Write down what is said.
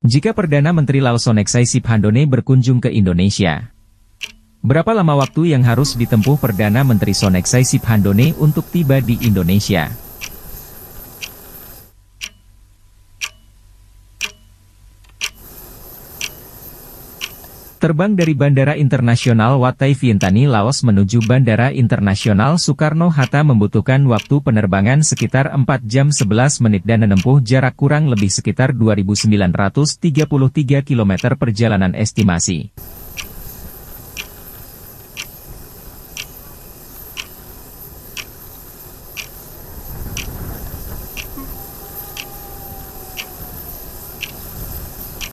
Jika Perdana Menteri Lalsoneksai Siphandone berkunjung ke Indonesia, berapa lama waktu yang harus ditempuh Perdana Menteri Soneksai Siphandone untuk tiba di Indonesia? Terbang dari Bandara Internasional Watai Vientani Laos menuju Bandara Internasional Soekarno-Hatta membutuhkan waktu penerbangan sekitar 4 jam 11 menit dan menempuh jarak kurang lebih sekitar 2.933 km perjalanan estimasi.